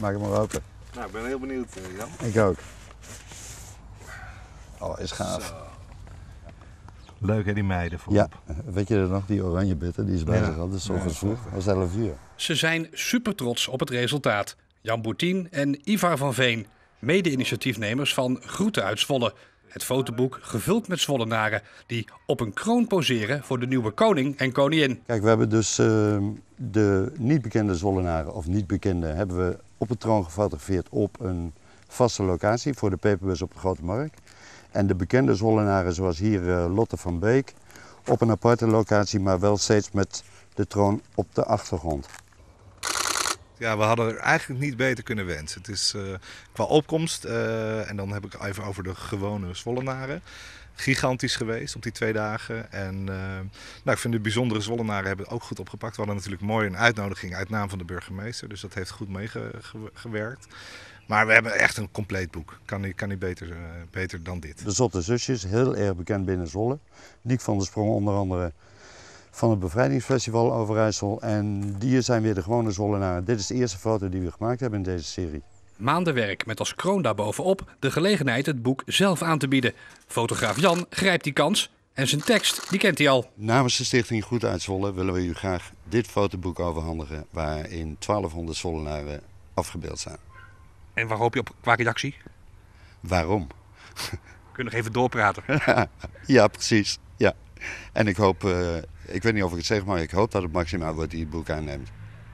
Maak hem maar open. Nou, ik ben heel benieuwd, eh, Jan. Ik ook. Oh, is gaaf. Zo. Leuk hè, die meiden voorop. Ja, weet je er nog, die oranje bitter die is bezig ja. hadden, zo vroeg, was 11 uur. Ze zijn super trots op het resultaat. Jan Boutin en Ivar van Veen, mede-initiatiefnemers van Groeten uit Zwolle... Het fotoboek gevuld met Zollenaren die op een kroon poseren voor de nieuwe koning en koningin. Kijk, we hebben dus ehm, de niet bekende Zollenaren, of niet bekende hebben we op een troon gefotografeerd op een vaste locatie voor de peperbus op de Grote Markt. En de bekende Zollenaren, zoals hier eh, Lotte van Beek op een aparte locatie, maar wel steeds met de troon op de achtergrond. Ja, we hadden er eigenlijk niet beter kunnen wensen. Het is eh, qua opkomst, eh, en dan heb ik even over de gewone Zwollenaren gigantisch geweest op die twee dagen. En eh, nou, ik vind de bijzondere Zwollenaren hebben het ook goed opgepakt. We hadden natuurlijk mooi een uitnodiging uit naam van de burgemeester. Dus dat heeft goed meegewerkt. Maar we hebben echt een compleet boek. Kan niet, kan niet beter, beter dan dit. De Zotte Zusjes, heel erg bekend binnen Zwolle. Niek van der Sprong onder andere van het Bevrijdingsfestival Overijssel. En die zijn weer de gewone zollenaren. Dit is de eerste foto die we gemaakt hebben in deze serie. Maandenwerk met als kroon daarbovenop de gelegenheid het boek zelf aan te bieden. Fotograaf Jan grijpt die kans en zijn tekst, die kent hij al. Namens de stichting Goed uit Zwolle willen we u graag dit fotoboek overhandigen... waarin 1200 zollenaren afgebeeld zijn. En waar hoop je op qua reactie? Waarom? We kunnen nog even doorpraten. ja, precies. Ja. En ik hoop eh, ik weet niet of ik het zeg, maar ik hoop dat het Maximaal wordt die het boek aanneemt.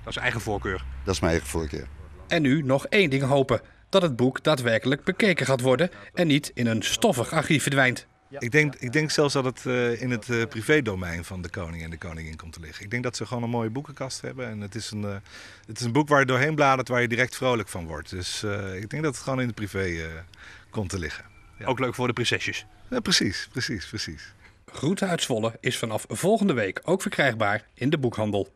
Dat is eigen voorkeur. Dat is mijn eigen voorkeur. En nu nog één ding hopen: dat het boek daadwerkelijk bekeken gaat worden en niet in een stoffig archief verdwijnt. Ik denk, ik denk zelfs dat het eh, in het uh, privédomein van de koning en de koningin komt te liggen. Ik denk dat ze gewoon een mooie boekenkast hebben. En het is een, eh, het is een boek waar je doorheen bladert, waar je direct vrolijk van wordt. Dus ik denk dat het gewoon in het privé komt te liggen. Ook leuk voor de prinsesjes. precies, precies, precies. Groeten uit Zwolle is vanaf volgende week ook verkrijgbaar in de boekhandel.